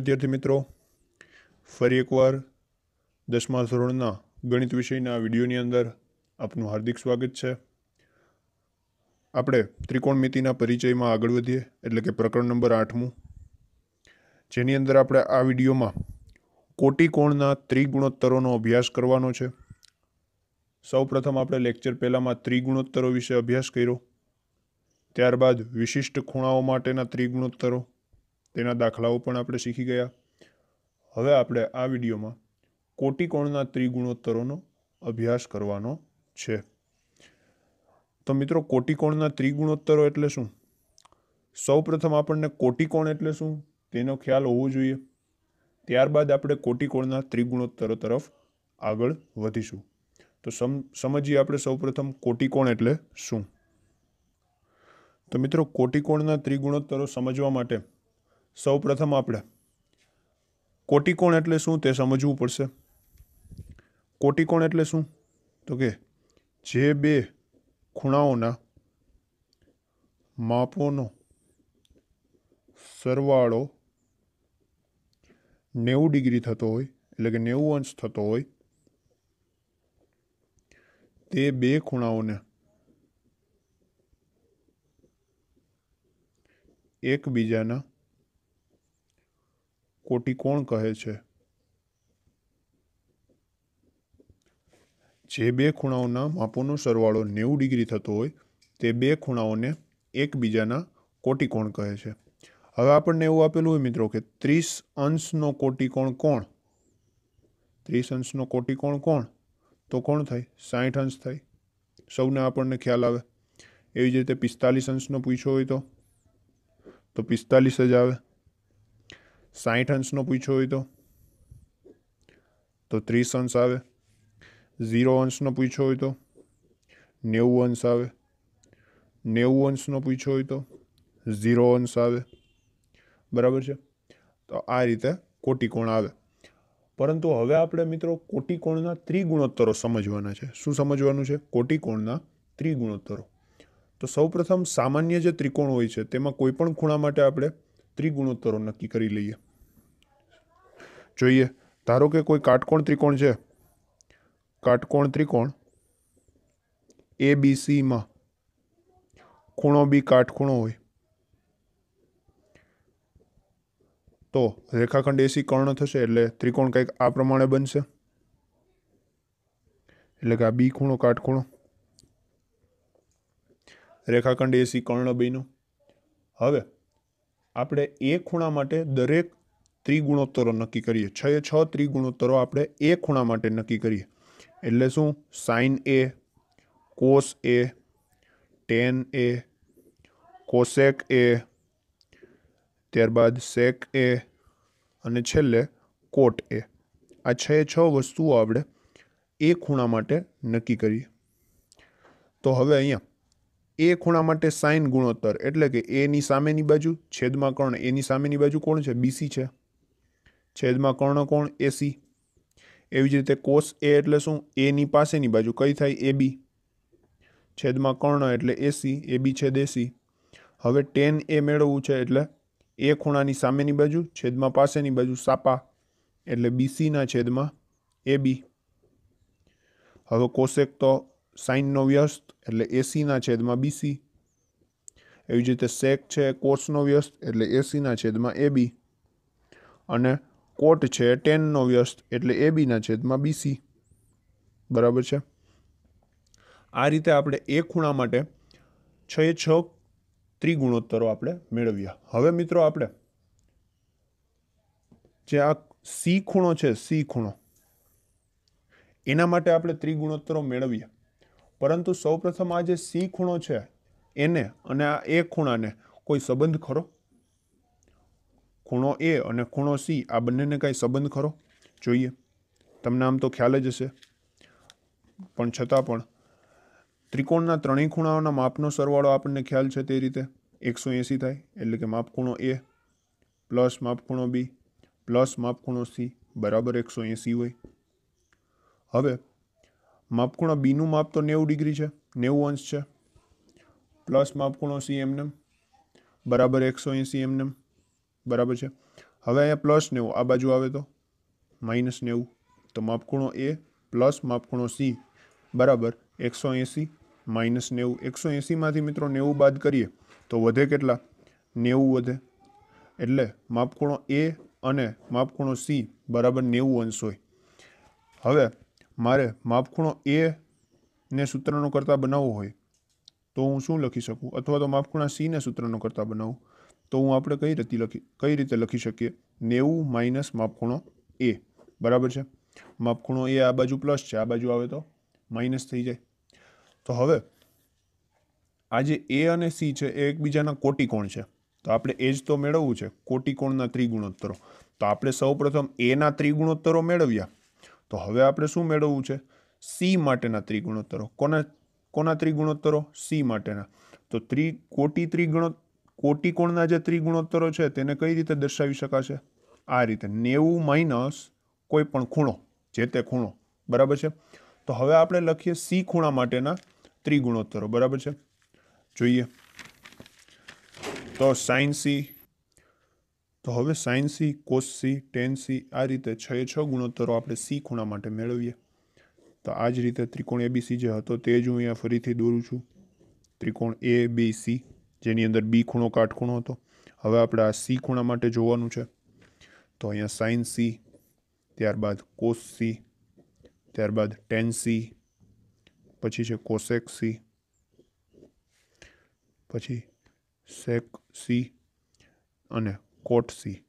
વિદ્યાર્થી મિત્રો ફરી એકવાર દસમા ધોરણના ગણિત વિષયના વિડીયોની અંદર આપનું હાર્દિક સ્વાગત છે આપણે ત્રિકોણમિતિના પરિચયમાં આગળ વધીએ એટલે કે પ્રકરણ નંબર આઠમું જેની અંદર આપણે આ વિડીયોમાં કોટિકોણના ત્રિગુણોત્તરોનો અભ્યાસ કરવાનો છે સૌપ્રથમ આપણે લેક્ચર પહેલાંમાં ત્રિગુણોત્તરો વિશે અભ્યાસ કર્યો ત્યારબાદ વિશિષ્ટ ખૂણાઓ માટેના ત્રિગુણોત્તરો તેના દાખલાઓ પણ આપણે શીખી ગયા હવે આપણે આ વિડીયોમાં કોટિકોણના ત્રિગુણોત્તરોનો અભ્યાસ કરવાનો છે તો મિત્રો કોટિકોણના ત્રિગુણોત્તરો એટલે શું સૌપ્રથમ આપણને કોટિકોણ એટલે શું તેનો ખ્યાલ હોવો જોઈએ ત્યારબાદ આપણે કોટિકોણના ત્રિગુણોત્તરો તરફ આગળ વધીશું તો સમ સમજીએ આપણે સૌપ્રથમ કોટિકોણ એટલે શું તો મિત્રો કોટિકોણના ત્રિગુણોત્તરો સમજવા માટે સૌ પ્રથમ આપણે કોટિકોણ એટલે શું તે સમજવું પડશે કોટિકોણ એટલે શું તો કે જે બે ખૂણાઓના માપોનો સરવાળો નેવું ડિગ્રી થતો હોય એટલે કે નેવું અંશ થતો હોય તે બે ખૂણાઓને એકબીજાના કોટી કોણ કહે છે જે બે ખૂણાઓના માપોનો સરવાળો નેવું ડિગ્રી થતો હોય તે બે ખૂણાઓને એકબીજાના કોટિકોણ કહે છે હવે આપણને એવું આપેલું હોય મિત્રો કે ત્રીસ અંશનો કોટિકોણ કોણ ત્રીસ અંશનો કોટિકોણ કોણ તો કોણ થાય સાઠ અંશ થાય સૌને આપણને ખ્યાલ આવે એવી જ રીતે પિસ્તાલીસ અંશનો પૂછ્યો હોય તો તો પિસ્તાલીસ જ આવે સાઠ અંશનો પૂછ્યો હોય તો તો ત્રીસ અંશ આવે ઝીરો અંશનો પૂછ્યો હોય તો નેવું અંશ આવે નેવું અંશનો પૂછ્યો હોય તો ઝીરો અંશ આવે બરાબર છે તો આ રીતે કોટિકોણ આવે પરંતુ હવે આપણે મિત્રો કોટિકોણના ત્રિગુણોત્તરો સમજવાના છે શું સમજવાનું છે કોટિકોણના ત્રિગુણોત્તરો તો સૌપ્રથમ સામાન્ય જે ત્રિકોણ હોય છે તેમાં કોઈપણ ખૂણા માટે આપણે ત્રિગુણોત્તરો નક્કી કરી લઈએ જોઈએ ધારો કે કોઈ કાટકોણ ત્રિકોણ છે કાટકોણ ત્રિકોણ એ બી સીમાં ખૂણો બી કાટખૂણો હોય તો રેખાખંડ એસી કર્ણ થશે એટલે ત્રિકોણ કંઈક આ પ્રમાણે બનશે એટલે કે આ બી ખૂણો કાટખૂણો રેખાખંડ એસી કર્ણ બન્યો હવે આપણે એ ખૂણા માટે દરેક ત્રિગુણોત્તરો નક્કી કરીએ છ એ છ ત્રિગુણોત્તરો આપણે એ ખૂણા માટે નક્કી કરીએ એટલે શું sine A cos A tan A cosec A ત્યારબાદ સેક એ અને છેલ્લે કોટ એ આ છ છ વસ્તુઓ આપણે એ ખૂણા માટે નક્કી કરીએ તો હવે અહીંયા એ ખૂણા માટે સાઇન ગુણોત્તર એટલે કે એની સામેની બાજુ છેદમાં કર્ણ એની સામેની બાજુ કોણ છે બીસી છે છેદમાં કર્ણ કોણ એસી એવી જ રીતે કોસ એ એટલે શું એની પાસેની બાજુ કઈ થાય એ બી છેદમાં કર્ણ એટલે એસી એ બી છેદ એસી હવે ટેન એ મેળવવું છે એટલે એ ખૂણાની સામેની બાજુ છેદમાં પાસેની બાજુ સાપા એટલે બીસીના છેદમાં એ બી હવે કોશેક તો સાઇનનો વ્યસ્ત એટલે એસીના છેદમાં બીસી એવી જ રીતે સેક છે કોર્સનો વ્યસ્ત એટલે એસીના છેદમાં એબી અને કોટ છે ટેનનો વ્યસ્ત એટલે એબીના છેદમાં બીસી બરાબર છે આ રીતે આપણે એ ખૂણા માટે છ એ છ ત્રિગુણોત્તરો આપણે મેળવ્યા હવે મિત્રો આપણે જે આ સી ખૂણો છે સી ખૂણો એના માટે આપણે ત્રિગુણોત્તરો મેળવ્યા પરંતુ સૌપ્રથમ આ જે સી ખૂણો છે એને અને આ એ ખૂણાને કોઈ સંબંધ ખરો ખૂણો એ અને ખૂણો સી આ બંનેને કાંઈ સંબંધ ખરો જોઈએ તમને આમ તો ખ્યાલ જ હશે પણ છતાં પણ ત્રિકોણના ત્રણેય ખૂણાઓના માપનો સરવાળો આપણને ખ્યાલ છે તે રીતે એકસો એંસી થાય એટલે કે માપખૂણો એ પ્લસ માપખૂણો બી પ્લસ માપખૂણો સી બરાબર એકસો એંસી હોય હવે માપખૂણો બીનું માપ તો નેવું ડિગ્રી છે નેવું અંશ છે પ્લસ માપખૂણો સી એમનેમ બરાબર એકસો એંસી એમનેમ બરાબર છે હવે અહીંયા પ્લસ નેવું આ બાજુ આવે તો માઇનસ નેવું તો માપખૂણો એ પ્લસ માપખૂણો સી બરાબર એકસો એંસી માઇનસ નેવું એકસો એંસીમાંથી મિત્રો નેવું બાદ કરીએ તો વધે કેટલા નેવું વધે એટલે માપખૂણો એ અને માપખૂણો સી બરાબર નેવું અંશ હોય હવે મારે માપખૂણો એ ને સૂત્રનો કરતા બનાવવો હોય તો હું શું લખી શકું અથવા તો માપખૂણા સીને સૂત્રનો કરતા બનાવું તો હું આપણે કઈ રીતે લખી કઈ રીતે લખી શકીએ નેવું માઇનસ માપખૂણો એ બરાબર છે માપખૂણો એ આ બાજુ પ્લસ છે આ બાજુ આવે તો માઇનસ થઈ જાય તો હવે આ જે એ અને સી છે એ એકબીજાના કોટિકોણ છે તો આપણે એ જ તો મેળવવું છે કોટિકોણના ત્રિગુણોત્તરો તો આપણે સૌપ્રથમ એના ત્રિગુણોત્તરો મેળવ્યા તો હવે આપણે શું મેળવવું છે સી માટેના ત્રિગુણોત્તરો કોના કોના ત્રિગુણોત્તરો સી માટેના તો ત્રિ કોટી ત્રિગુણો કોટિકોણના જે ત્રિગુણોત્તરો છે તેને કઈ રીતે દર્શાવી શકાશે આ રીતે નેવું માઇનસ કોઈ પણ ખૂણો જે તે ખૂણો બરાબર છે તો હવે આપણે લખીએ સી ખૂણા માટેના ત્રિગુણોત્તરો બરાબર છે જોઈએ તો સાઇન સી તો હવે sine C cos C tan C આ રીતે છ છ ગુણોત્તરો આપણે સી ખૂણા માટે મેળવીએ તો આ જ રીતે ત્રિકોણ એબીસી જે હતો તે જ હું અહીંયા ફરીથી દોરું છું ત્રિકોણ એ બી સી જેની અંદર બી ખૂણો કાટખૂણો હતો હવે આપણે આ સી ખૂણા માટે જોવાનું છે તો અહીંયા સાઇન સી ત્યારબાદ કોસ સી ત્યારબાદ ટેન સી પછી છે કોસેક સી પછી સેક સી અને કોટ સી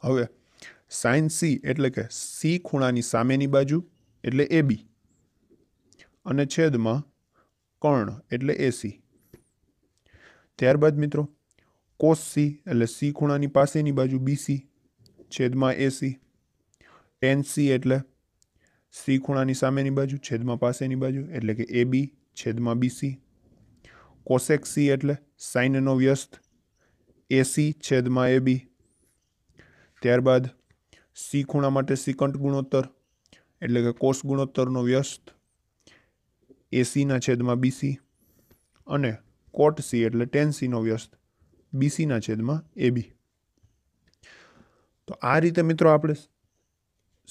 હવે સાઇન સી એટલે કે સી ખૂણાની સામેની બાજુ એટલે એ બી અને છેદમાં કર્ણ એટલે એસી ત્યારબાદ મિત્રો કોસ સી એટલે સી ખૂણાની પાસેની બાજુ બીસી છેદમાં એસી ટેન સી એટલે સી ખૂણાની સામેની બાજુ છેદમાં પાસેની બાજુ એટલે કે એ બી છેદમાં બીસી કોસેક સી એટલે સાઇનનો વ્યસ્ત એસી છેદમાં એ બી ત્યારબાદ સી ખૂણા માટે સિકંટ ગુણોત્તર એટલે કે કોસ ગુણોત્તરનો વ્યસ્ત એસીના છેદમાં બીસી અને કોટ સી એટલે ટેન સીનો વ્યસ્ત બીસીના છેદમાં એ બી તો આ રીતે મિત્રો આપણે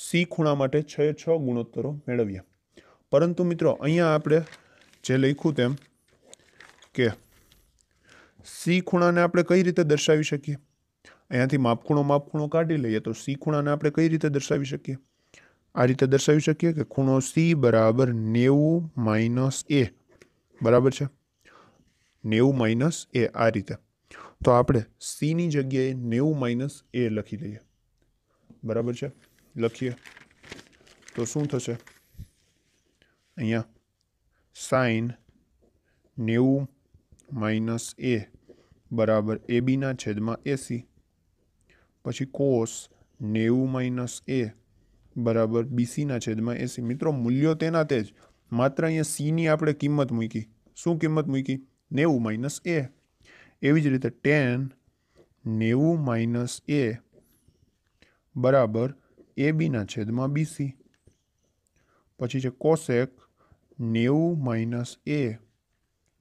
સી ખૂણા માટે છ છ ગુણોત્તરો મેળવ્યા પરંતુ મિત્રો અહીંયા આપણે જે લખ્યું તેમ કે સી ખૂણાને આપણે કઈ રીતે દર્શાવી શકીએ અહીંયાથી માપખૂણો માપખૂણો કાઢી લઈએ તો સી ખૂણાને આપણે કઈ રીતે દર્શાવી શકીએ આ રીતે દર્શાવી શકીએ કે ખૂણો સી બરાબર નેવું માઇનસ એ બરાબર છે નેવું માઇનસ એ આ રીતે તો આપણે સીની જગ્યાએ નેવું માઇનસ એ લખી દઈએ બરાબર છે લખીએ તો શું થશે અહીંયા સાઇન નેવું માઇનસ એ બરાબર એ બીના છેદમાં એસી પછી કોસ નેવું માઇનસ એ બરાબર બીસીના છેદમાં એસી મિત્રો મૂલ્યો તેના તે જ માત્ર અહીંયા સીની આપણે કિંમત મૂકી શું કિંમત મૂકી નેવું માઇનસ એ એવી જ રીતે ટેન નેવું માઇનસ એ બરાબર એ બીના છેદમાં બીસી પછી છે કોસેક નેવું માઇનસ એ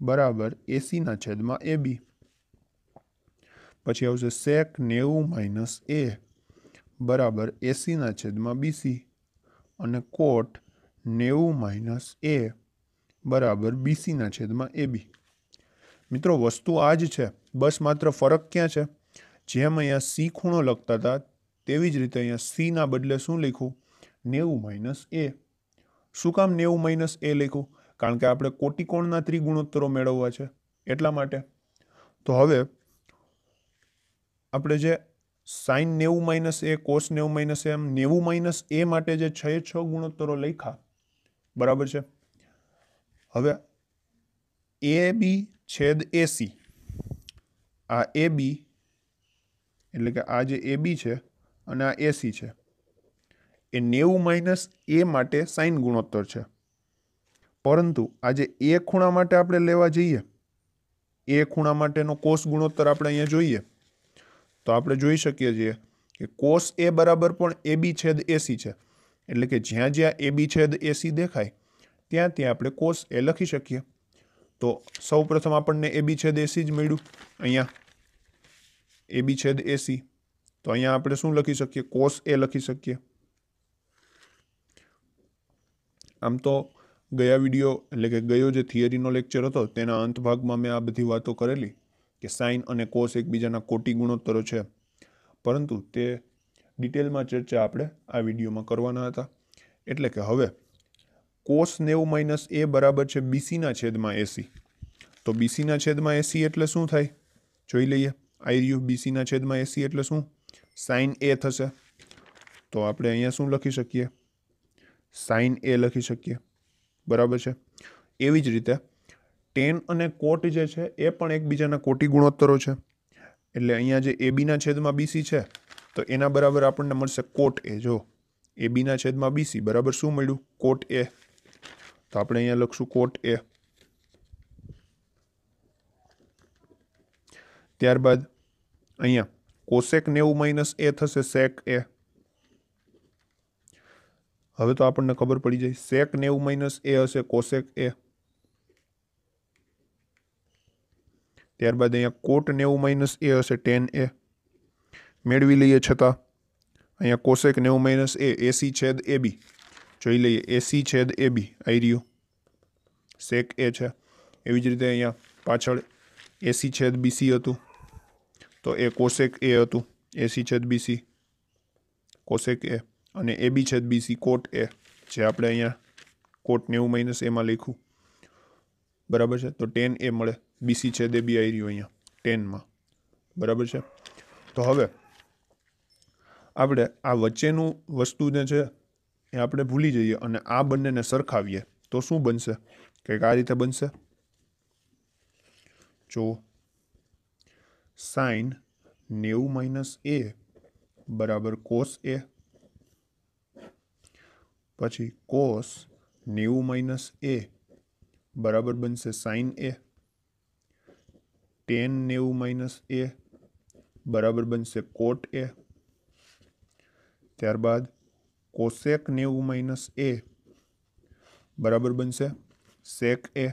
બરાબર એસીના છેદમાં એ બી પછી આવશે સેક નેવું માઇનસ એ બરાબર એસીના છેદમાં બીસી અને કોટ નેવું માઇનસ એ બરાબર બીસીના છેદમાં એ બી મિત્રો વસ્તુ આ જ છે બસ માત્ર ફરક ક્યાં છે જેમ અહીંયા સી ખૂણો લખતા હતા તેવી જ રીતે અહીંયા સીના બદલે શું લખ્યું નેવું માઇનસ એ શું કામ નેવું માઇનસ એ લખ્યું કારણ કે આપણે કોટિકોણના ત્રિગુણોત્તરો મેળવવા છે એટલા માટે તો હવે આપણે જે સાઇન નેવું માઇનસ એ કોસ નેવું માઇનસ એમ નેવું માઇનસ એ માટે જે છ છ ગુણોત્તરો લખ્યા બરાબર છે હવે એ બી છેદ એસી આ એ બી એટલે કે આ જે એ બી છે અને આ એસી છે એ નેવું માઇનસ એ માટે સાઇન ગુણોત્તર છે પરંતુ આજે એ ખૂણા માટે આપણે લેવા જઈએ એ ખૂણા માટેનો કોષ ગુણોત્તર આપણે અહીંયા જોઈએ તો આપણે જોઈ શકીએ છીએ કે કોષ એ બરાબર પણ એ બી છેદ એસી છે એટલે કે જ્યાં જ્યાં એ બી છેદ એસી દેખાય ત્યાં ત્યાં આપણે કોષ એ લખી શકીએ તો સૌ પ્રથમ આપણને એ બી છેદ એસી જ મળ્યું અહીંયા એ બી છેદ એસી તો અહીંયા આપણે શું લખી શકીએ કોષ એ લખી શકીએ આમ તો ગયા વિડીયો એટલે કે ગયો જે થિયરીનો લેક્ચર હતો તેના અંત ભાગમાં મેં આ બધી વાતો કરેલી કે સાઇન અને કોસ એકબીજાના કોટી ગુણોત્તરો છે પરંતુ તે ડિટેલમાં ચર્ચા આપણે આ વિડીયોમાં કરવાના હતા એટલે કે હવે કોસ નેવું માઇનસ એ બરાબર છે બીસીના છેદમાં એસી તો બીસીના છેદમાં એસી એટલે શું થાય જોઈ લઈએ આઈ રહ્યું બીસીના છેદમાં એસી એટલે શું સાઇન એ થશે તો આપણે અહીંયા શું લખી શકીએ સાઇન એ લખી શકીએ બરાબર છે એવી જ રીતે ટેન અને કોટ જે છે એ પણ એકબીજાના કોટી ગુણોત્તરો છે એટલે અહીંયા જે એબીના છેદમાં બીસી છે તો એના બરાબર આપણને મળશે કોટ એ જો એ બીના છેદમાં બીસી બરાબર શું મળ્યું કોટ એ તો આપણે અહીંયા લખશું કોટ એ ત્યારબાદ અહીંયા કોસેક નેવું માઇનસ એ થશે સેક એ હવે તો આપણને ખબર પડી જાય સેક નેવું માઇનસ એ હશે કોસેક એ ત્યારબાદ અહીંયા કોટ નેવું માઇનસ એ હશે ટેન એ મેળવી લઈએ છતાં અહીંયા કોસેક નેવું માઇનસ એ એસી છેદ એ બી જોઈ લઈએ એસી છેદ એ બી આવી રહ્યું સેક એ છે એવી જ રીતે અહીંયા પાછળ એસી છેદ બીસી હતું તો એ કોસેક એ હતું એસી છેદ બીસી કોસેક એ અને એ બી છેદ બીસી કોટ એ જે આપણે અહીંયા કોટ નેવું માઇનસ એમાં લખ્યું બરાબર છે તો ટેન એ મળે બીસી છેદ એ બી આવી રહ્યું અહીંયા ટેનમાં બરાબર છે તો હવે આપણે આ વચ્ચેનું વસ્તુ જે છે એ આપણે ભૂલી જઈએ અને આ બંનેને સરખાવીએ તો શું બનશે કે આ રીતે બનશે જો સાઇન નેવું માઇનસ એ બરાબર કોસ એ પછી કોસ નેવું માઇનસ એ બરાબર બનશે સાઇન એ ટેન નેવું માઇનસ એ બરાબર બનશે કોટ એ ત્યારબાદ કોસેક નેવું માઇનસ એ બરાબર બનશે સેક એ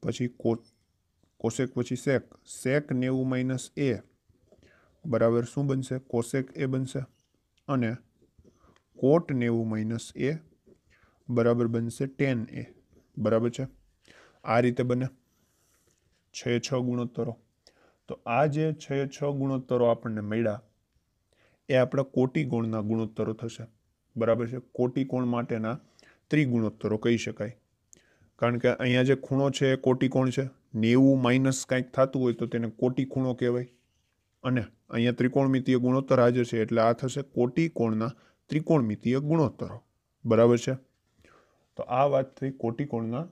પછી કો કોસેક પછી સેક સેક નેવું માઇનસ એ બરાબર શું બનશે કોસેક એ બનશે અને કોટ નેવું માઇનસ એ બરાબર બનશે ટેન એ બરાબર છે આ રીતે બને છ છ ગુણોત્તરો તો આ જે છ છ ગુણોત્તરો આપણને મળ્યા એ આપણા કોટિકોણના ગુણોત્તરો થશે બરાબર છે કોટિકોણ માટેના ત્રિગુણોત્તરો કહી શકાય કારણ કે અહીંયા જે ખૂણો છે એ કોટિકોણ છે નેવું માઇનસ કાંઈક થતું હોય તો તેને કોટી ખૂણો કહેવાય અને અહીંયા ત્રિકોણમિતીય ગુણોત્તર હાજર છે એટલે આ થશે કોટિકોણના ત્રિકોણમિતીય ગુણોત્તરો બરાબર છે તો આ વાત થઈ કોટિકોણના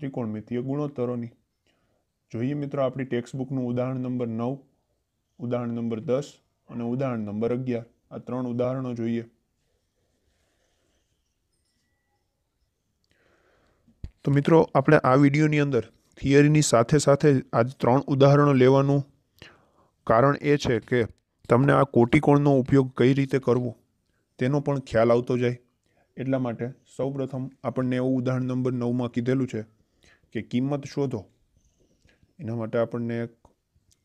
ત્રિકોણમિતીય ગુણોત્તરોની જોઈએ મિત્રો આપણી ટેક્સ્ટ બુકનું ઉદાહરણ નંબર નવ ઉદાહરણ નંબર દસ અને ઉદાહરણ નંબર અગિયાર આ ત્રણ ઉદાહરણો જોઈએ તો મિત્રો આપણે આ વિડીયોની અંદર થિયરીની સાથે સાથે આ ત્રણ ઉદાહરણો લેવાનું કારણ એ છે કે તમને આ કોટિકોણનો ઉપયોગ કઈ રીતે કરવો તેનો પણ ખ્યાલ આવતો જાય એટલા માટે સૌપ્રથમ આપણને એવું ઉદાહરણ નંબર નવમાં કીધેલું છે કે કિંમત શોધો એના માટે આપણને એક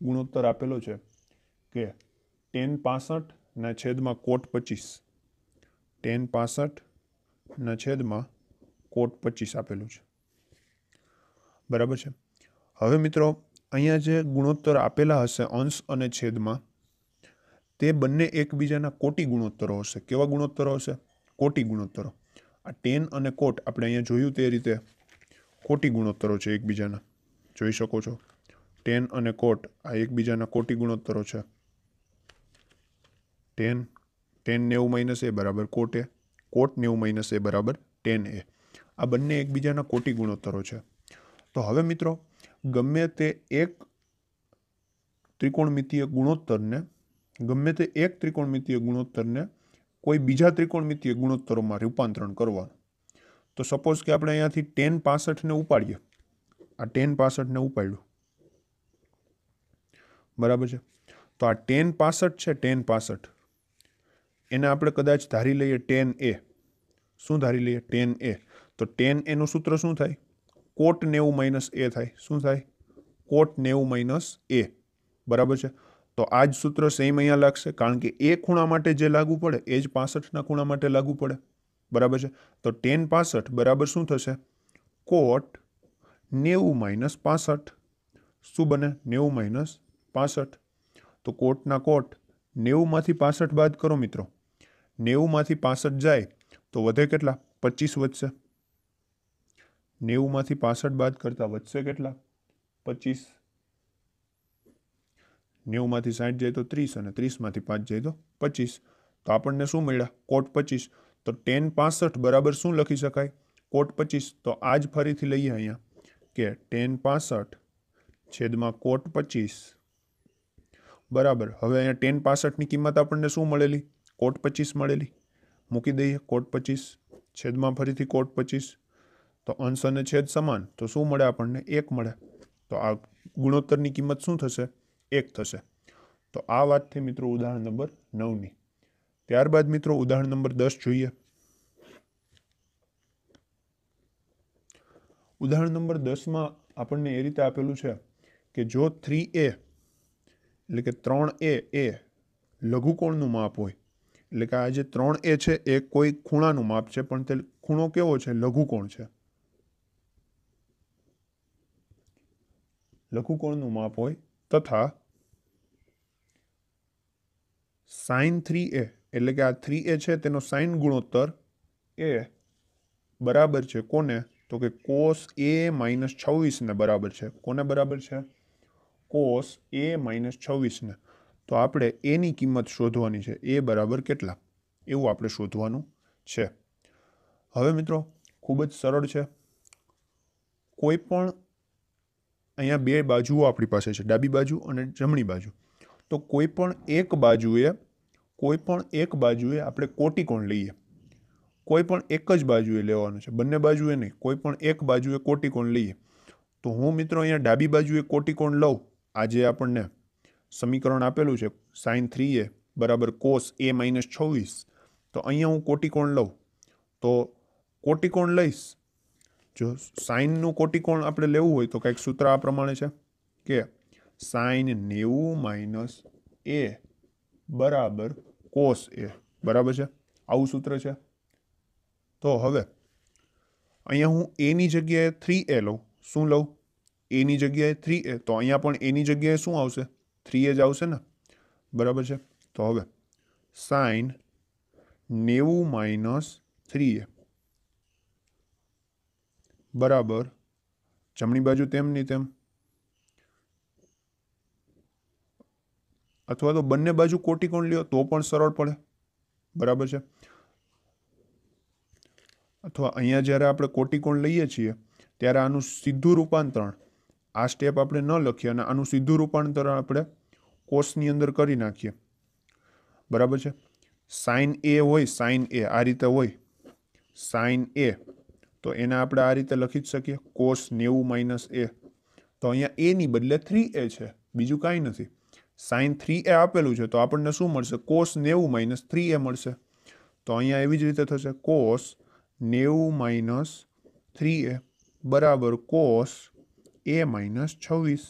ગુણોત્તર આપેલો છે કે ટેન પાસઠના છેદમાં કોટ પચીસ ટેન પાસઠના છેદમાં કોટ પચીસ આપેલું છે બરાબર છે હવે મિત્રો અહીંયા જે ગુણોત્તર આપેલા હશે અંશ અને છેદમાં તે બંને એકબીજાના કોટી ગુણોત્તરો હશે કેવા ગુણોત્તરો હશે કોટી ગુણોત્તરો આ ટેન અને કોટ આપણે અહીંયા જોયું તે રીતે કોટી ગુણોત્તરો છે એકબીજાના જોઈ શકો છો ટેન અને કોટ આ એકબીજાના કોટી ગુણોત્તરો છે ટેન ટેન નેવું માઇનસ એ બરાબર કોટ એ કોટ નેવું માઇનસ એ બરાબર ટેન એ આ બંને એકબીજાના કોટી ગુણોત્તરો છે તો હવે મિત્રો ગમે તે એક ત્રિકોણમિતીય ગુણોત્તરને ગમે તે એક ત્રિકોણમિતિય ગુણોત્તરને કોઈ બીજા ત્રિકોણમિતિય ગુણોત્તરોમાં રૂપાંતરણ કરવાનું તો સપોઝ કે આપણે અહીંયાથી ટેન પાસઠને ઉપાડીએ આ ટેન પાસઠને ઉપાડ્યું બરાબર છે તો આ ટેન પાસઠ છે ટેન પાસઠ એને આપણે કદાચ ધારી લઈએ ટેન એ શું ધારી લઈએ ટેન એ તો ટેન એનું સૂત્ર શું થાય કોટ નેવું માઇનસ એ થાય શું થાય કોટ નેવું માઇનસ એ બરાબર છે તો આ જ સૂત્ર સેમ અહીંયા લાગશે કારણ કે એ ખૂણા માટે જે લાગુ પડે એ જ પાસઠના ખૂણા માટે લાગુ પડે બરાબર છે તો ટેન પાસઠ બરાબર શું થશે કોટ નેવું માઇનસ પાસઠ શું બને નેવું માઇનસ પાસઠ તો કોટના કોટ નેવુંમાંથી પાસઠ બાદ કરો મિત્રો નેવુંમાંથી પાસઠ જાય તો વધે કેટલા પચીસ વધશે નેવુંમાંથી પાસઠ બાદ કરતાં વધશે કેટલા પચીસ નેવુંમાંથી સાઠ જાય તો ત્રીસ અને ત્રીસમાંથી પાંચ જાય તો પચીસ તો આપણને શું મળ્યા કોટ પચીસ તો ટેન પાસઠ બરાબર શું લખી શકાય કોટ પચીસ તો આ જ ફરીથી લઈએ અહીંયા કે ટેન પાસઠ છેદમાં કોટ પચીસ બરાબર હવે અહીંયા ટેન પાસઠની કિંમત આપણને શું મળેલી કોટ પચીસ મળેલી મૂકી દઈએ કોટ પચીસ છેદમાં ફરીથી કોટ પચીસ તો અંશ અને છેદ સમાન તો શું મળે આપણને એક મળે તો આ ગુણોત્તરની કિંમત શું થશે એક થશે તો આ વાત થઈ મિત્રો ઉદાહરણ નંબર નવની ત્યારબાદ મિત્રો ઉદાહરણ નંબર દસ જોઈએ ઉદાહરણ નંબર દસમાં આપણને એ રીતે આપેલું છે કે જો થ્રી એ એટલે કે ત્રણ એ એ લઘુકોણનું માપ હોય એટલે કે આ જે ત્રણ એ છે એ કોઈ ખૂણાનું માપ છે પણ તે ખૂણો કેવો છે લઘુકોણ છે લઘુકોણનું માપ હોય તથા સાઇન થ્રી એ એટલે કે આ થ્રી એ છે તેનો સાઇન ગુણોત્તર એ બરાબર છે કોને તો કે કોસ એ માઇનસ છવ્વીસને બરાબર છે કોને બરાબર છે કોસ એ માઇનસ છવ્વીસને તો આપણે એની કિંમત શોધવાની છે એ બરાબર કેટલા એવું આપણે શોધવાનું છે હવે મિત્રો ખૂબ જ સરળ છે કોઈ પણ અહીંયા બે બાજુઓ આપણી પાસે છે ડાબી બાજુ અને જમણી બાજુ તો કોઈ પણ એક બાજુએ કોઈ પણ એક બાજુએ આપણે કોટિકોણ લઈએ કોઈ પણ એક જ બાજુએ લેવાનું છે બંને બાજુએ નહીં કોઈપણ એક બાજુએ કોટિકોણ લઈએ તો હું મિત્રો અહીંયા ડાબી બાજુએ કોટિકોણ લઉં આજે આપણને સમીકરણ આપેલું છે સાઇન થ્રી એ બરાબર કોસ એ માઇનસ છવ્વીસ તો અહીંયા હું કોટિકોણ લઉં તો કોટિકોણ લઈશ જો સાઇનનું કોટિકોણ આપણે લેવું હોય તો કંઈક સૂત્ર આ પ્રમાણે છે કે સાઇન નેવું માઇનસ એ બરાબર કોસ એ બરાબર છે આવું સૂત્ર છે તો હવે અહીંયા હું એની જગ્યાએ થ્રી એ લઉં શું લઉં એની જગ્યાએ થ્રી એ તો અહીંયા પણ એની જગ્યાએ શું આવશે થ્રી એ જ આવશે ને બરાબર છે તો હવે સાઇન નેવું માઇનસ થ્રી એ બરાબર જમણી બાજુ તેમની તેમ અથવા તો બંને બાજુ કોટિકોણ લ્યો તો પણ સરળ પડે બરાબર છે અથવા અહીંયા જ્યારે આપણે કોટિકોણ લઈએ છીએ ત્યારે આનું સીધું રૂપાંતરણ આ સ્ટેપ આપણે ન લખીએ અને આનું સીધું રૂપાંતરણ આપણે કોષની અંદર કરી નાખીએ બરાબર છે સાઇન એ હોય સાઇન એ આ રીતે હોય સાઇન એ તો એને આપણે આ રીતે લખી જ શકીએ કોષ નેવું માઇનસ એ તો અહીંયા એની બદલે થ્રી એ છે બીજું કાંઈ નથી સાઇન થ્રી એ આપેલું છે તો આપણને શું મળશે કોસ નેવું માઇનસ થ્રી એ મળશે તો અહીંયા એવી જ રીતે થશે કોસ નેવું માઇનસ થ્રી એ બરાબર કોસ એ માઇનસ છવ્વીસ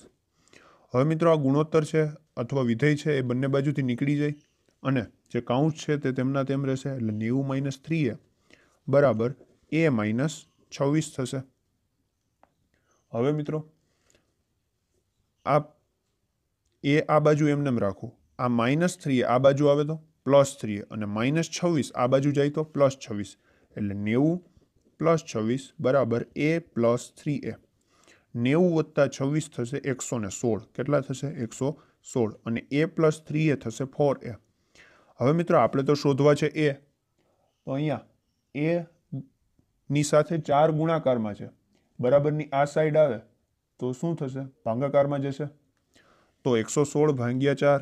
હવે મિત્રો આ ગુણોત્તર છે અથવા વિધેય છે એ બંને બાજુથી નીકળી જાય અને જે કાઉન્ટ છે તે તેમના તેમ રહેશે એટલે નેવું માઇનસ થ્રી એ બરાબર એ માઇનસ છવ્વીસ થશે હવે મિત્રો આ એ આ બાજુ એમને રાખું આ માઇનસ થ્રી આ બાજુ આવે તો પ્લસ થ્રી અને માઇનસ છવ્વીસ આ બાજુ જાય તો પ્લસ છવ્વીસ એટલે નેવું પ્લસ છવ્વીસ બરાબર એ પ્લસ થ્રી એ નેવું વત્તા છવ્વીસ થશે એકસો ને સોળ કેટલા થશે એકસો સોળ અને એ પ્લસ થ્રી એ થશે ફોર એ હવે મિત્રો આપણે તો શોધવા છે એ તો અહીંયા એની સાથે ચાર ગુણાકારમાં છે બરાબરની આ સાઈડ આવે તો શું થશે ભાંગાકારમાં જશે તો એકસો સોળ ભાંગ્યા ચાર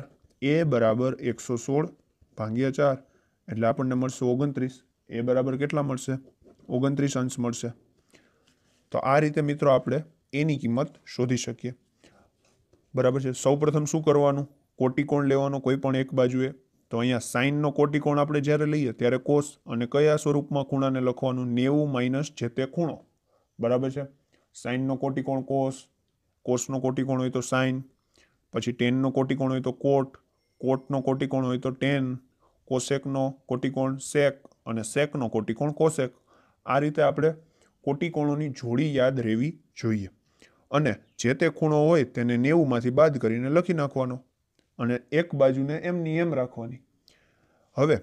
એ બરાબર એકસો સોળ ભાંગ્યા ચાર એટલે આપણને મળશે ઓગણત્રીસ એ બરાબર કેટલા મળશે ઓગણત્રીસ અંશ મળશે તો આ રીતે મિત્રો આપણે એની કિંમત શોધી શકીએ બરાબર છે સૌપ્રથમ શું કરવાનું કોટિકોણ લેવાનો કોઈ પણ એક બાજુએ તો અહીંયા સાઇનનો કોટિકોણ આપણે જ્યારે લઈએ ત્યારે કોષ અને કયા સ્વરૂપમાં ખૂણાને લખવાનું નેવું માઇનસ જે તે ખૂણો બરાબર છે સાઇનનો કોટિકોણ કોષ કોષનો કોટિકોણ હોય તો સાઇન પછી ટેનનો કોટિકોણ હોય તો કોટ કોટનો કોટિકોણ હોય તો ટેન કોશેકનો કોટિકોણ શેક અને શેકનો કોટિકોણ કોશેક આ રીતે આપણે કોટિકોણોની જોડી યાદ રહેવી જોઈએ અને જે તે ખૂણો હોય તેને નેવુંમાંથી બાદ કરીને લખી નાખવાનો અને એક બાજુને એમની એમ રાખવાની હવે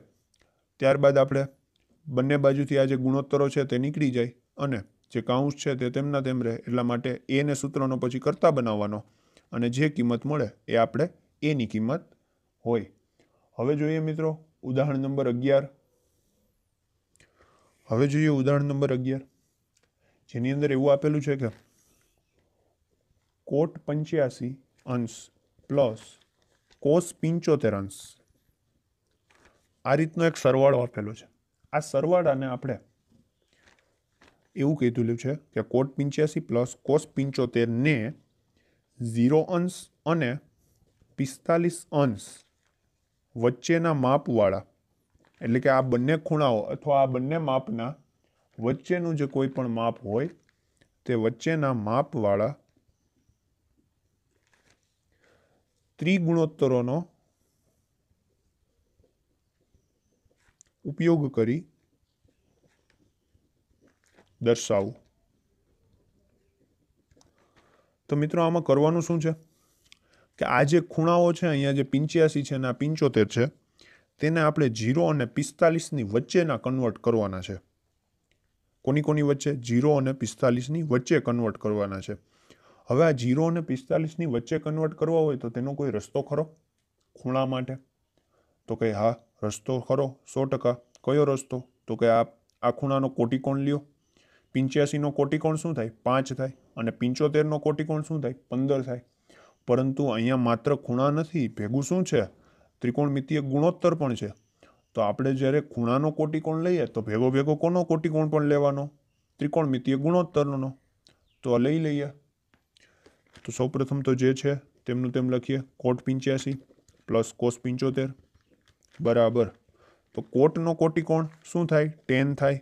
ત્યારબાદ આપણે બંને બાજુથી આ જે ગુણોત્તરો છે તે નીકળી જાય અને જે કાઉન્સ છે તે તેમના તેમ રહે એટલા માટે એને સૂત્રનો પછી કરતાં બનાવવાનો અને જે કિંમત મળે એ આપણે એની કિંમત હોય હવે જોઈએ મિત્રો ઉદાહરણ નંબર અગિયાર હવે જોઈએ ઉદાહરણ નંબર અગિયાર જેની અંદર એવું આપેલું છે કે કોટ પંચ્યાસી અંશ પ્લસ કોસ પંચોતેર અંશ આ રીતનો એક સરવાળો આપેલો છે આ સરવાળાને આપણે એવું કહેલું છે કે કોટ પંચ્યાસી પ્લસ કોસ પંચોતેરને ઝીરો અંશ અને પિસ્તાલીસ અંશ વચ્ચેના માપવાળા એટલે કે આ બંને ખૂણાઓ અથવા આ બંને માપના વચ્ચેનું જે કોઈ પણ માપ હોય તે વચ્ચેના માપવાળા ત્રિગુણોત્તરોનો ઉપયોગ કરી દર્શાવું તો મિત્રો આમાં કરવાનું શું છે કે આ જે ખૂણાઓ છે અહીંયા જે પિંચ્યાસી છે અને આ પિંચોતેર છે તેને આપણે જીરો અને પિસ્તાલીસની વચ્ચેના કન્વર્ટ કરવાના છે કોની કોની વચ્ચે જીરો અને પિસ્તાલીસની વચ્ચે કન્વર્ટ કરવાના છે હવે આ જીરો અને પિસ્તાલીસની વચ્ચે કન્વર્ટ કરવા હોય તો તેનો કોઈ રસ્તો ખરો ખૂણા માટે તો કે હા રસ્તો ખરો સો ટકા કયો રસ્તો તો કે આ આ ખૂણાનો કોટિકોણ લ્યો પિંચ્યાસીનો કોટીકોણ શું થાય પાંચ થાય અને પિંચોતેરનો કોટિકોણ શું થાય પંદર થાય પરંતુ અહીંયા માત્ર ખૂણા નથી ભેગું શું છે ત્રિકોણમિતિય ગુણોત્તર પણ છે તો આપણે જ્યારે ખૂણાનો કોટિકોણ લઈએ તો ભેગો ભેગો કોનો કોટિકોણ પણ લેવાનો ત્રિકોણમિતિય ગુણોત્તરનો તો લઈ લઈએ તો સૌપ્રથમ તો જે છે તેમનું તેમ લખીએ કોટ પિંચ્યાસી પ્લસ કોસ પિંચોતેર બરાબર તો કોટનો કોટિકોણ શું થાય ટેન થાય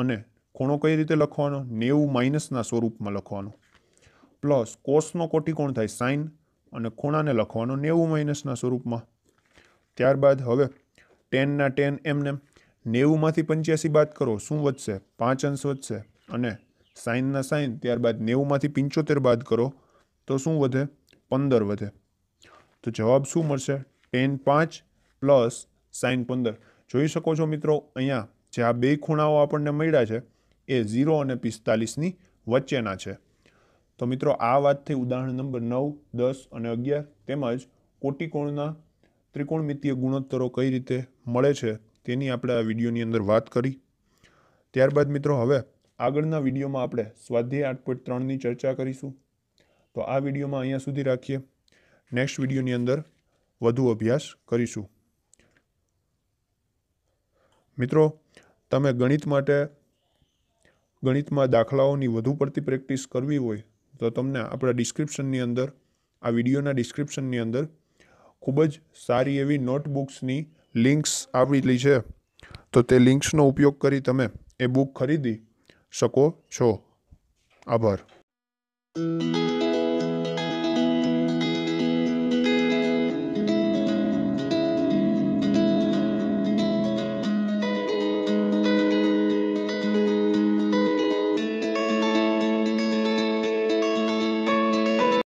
અને ખૂણો કઈ રીતે લખવાનો નેવું માઇનસના સ્વરૂપમાં લખવાનો પ્લસ કોષનો કોટિકોણ થાય સાઇન અને ખૂણાને લખવાનો નેવું માઇનસના સ્વરૂપમાં ત્યારબાદ હવે ટેનના ટેન એમને નેવુંમાંથી પંચ્યાસી બાદ કરો શું વધશે પાંચ અંશ વધશે અને સાઇનના સાઇન ત્યારબાદ નેવુંમાંથી પંચોતેર બાદ કરો તો શું વધે પંદર વધે તો જવાબ શું મળશે ટેન પાંચ પ્લસ સાઇન પંદર જોઈ શકો છો મિત્રો અહીંયા જે આ બે ખૂણાઓ આપણને મળ્યા છે એ ઝીરો અને પિસ્તાલીસની વચ્ચેના છે તો મિત્રો આ વાતથી ઉદાહરણ નંબર નવ દસ અને અગિયાર તેમજ કોટિકોણના ત્રિકોણમિતીય ગુણોત્તરો કઈ રીતે મળે છે તેની આપણે આ વિડીયોની અંદર વાત કરી ત્યારબાદ મિત્રો હવે આગળના વિડીયોમાં આપણે સ્વાધ્યાય આઠ પોઈન્ટ ત્રણની ચર્ચા કરીશું તો આ વિડીયોમાં અહીંયા સુધી રાખીએ નેક્સ્ટ વિડીયોની અંદર વધુ અભ્યાસ કરીશું મિત્રો તમે ગણિત માટે ગણિતમાં દાખલાઓની વધુ પડતી પ્રેક્ટિસ કરવી હોય તો તમને આપણા ડિસ્ક્રિપ્શનની અંદર આ વિડીયોના ડિસ્ક્રિપ્શનની અંદર ખૂબ જ સારી એવી નોટબુક્સની લિંક્સ આવેલી છે તો તે લિંક્સનો ઉપયોગ કરી તમે એ બુક ખરીદી શકો છો આભાર